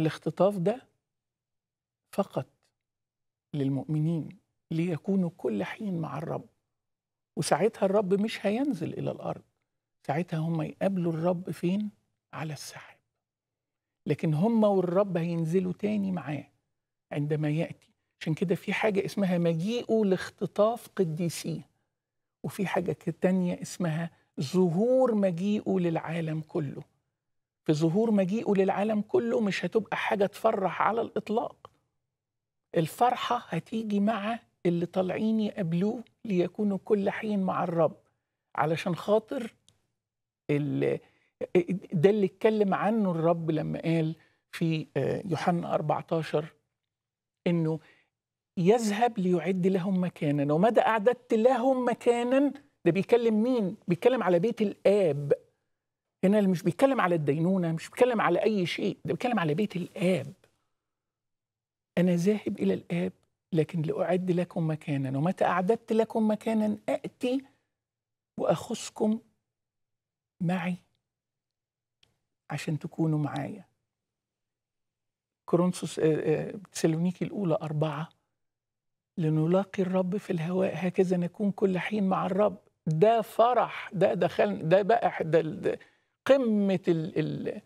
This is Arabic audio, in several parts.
الاختطاف ده فقط للمؤمنين ليكونوا كل حين مع الرب وساعتها الرب مش هينزل إلى الأرض ساعتها هم يقابلوا الرب فين؟ على السحاب لكن هم والرب هينزلوا تاني معاه عندما يأتي عشان كده في حاجة اسمها مجيئه لاختطاف قديسيه وفي حاجة تانية اسمها ظهور مجيئه للعالم كله في ظهور مجيئه للعالم كله مش هتبقى حاجه تفرح على الاطلاق الفرحه هتيجي مع اللي طالعين يقابلوه ليكونوا كل حين مع الرب علشان خاطر ده اللي اتكلم عنه الرب لما قال في آه، يوحنا 14 انه يذهب ليعد لهم مكانا ومدى اعددت لهم مكانا ده بيكلم مين؟ بيتكلم على بيت الاب هنا اللي مش بيتكلم على الدينونة مش بيتكلم على أي شيء ده بيتكلم على بيت الآب أنا ذاهب إلى الآب لكن لأعد لكم مكانا ومتى أعددت لكم مكانا أأتي وأخصكم معي عشان تكونوا معايا كورنثوس آه، آه، تسالونيكي الأولى أربعة لنلاقي الرب في الهواء هكذا نكون كل حين مع الرب ده فرح ده دخل ده بقى ده قمه ال ال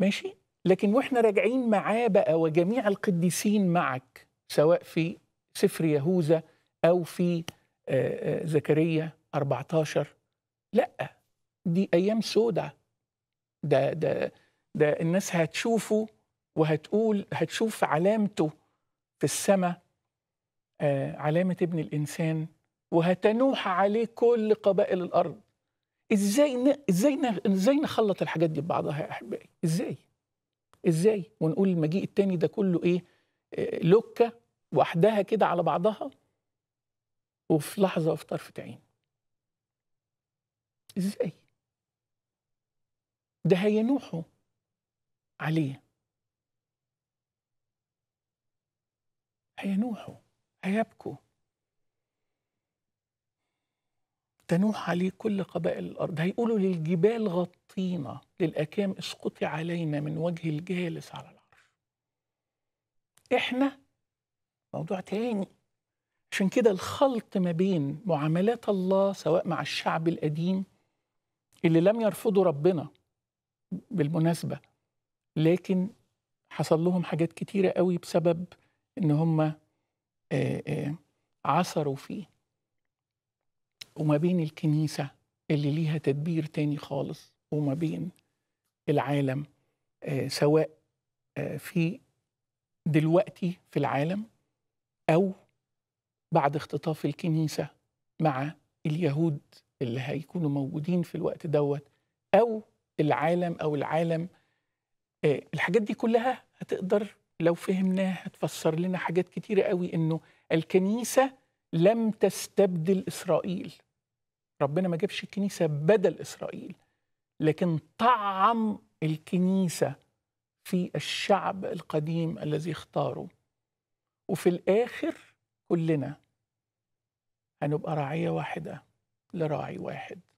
ماشي لكن واحنا راجعين معاه بقى وجميع القديسين معك سواء في سفر يهوذا او في آه، آه، زكريا 14 لا دي ايام سودة ده ده ده الناس هتشوفه وهتقول هتشوف علامته في السماء آه، علامة ابن الإنسان وهتنوح عليه كل قبائل الأرض ازاي ن... ازاي ن... ازاي نخلط الحاجات دي ببعضها يا احبائي ازاي ازاي ونقول المجيء التاني ده كله ايه آه، لوكه وحدها كده على بعضها وفي لحظه وفي طرفه عين ازاي ده هينوحوا عليه هينوحوا هيبكوا تنوح عليه كل قبائل الأرض هيقولوا للجبال غطينا للأكام اسقطي علينا من وجه الجالس على العرش إحنا موضوع تاني عشان كده الخلط ما بين معاملات الله سواء مع الشعب القديم اللي لم يرفضوا ربنا بالمناسبة لكن حصل لهم حاجات كتيرة قوي بسبب إن هم عثروا فيه وما بين الكنيسة اللي ليها تدبير تاني خالص وما بين العالم آه، سواء آه، في دلوقتي في العالم أو بعد اختطاف الكنيسة مع اليهود اللي هيكونوا موجودين في الوقت دوت أو العالم أو العالم آه، الحاجات دي كلها هتقدر لو فهمناها هتفسر لنا حاجات كتيرة قوي إنه الكنيسة لم تستبدل إسرائيل ربنا ما جابش الكنيسه بدل اسرائيل لكن طعم الكنيسه في الشعب القديم الذي اختاره وفي الاخر كلنا هنبقى رعيه واحده لراعي واحد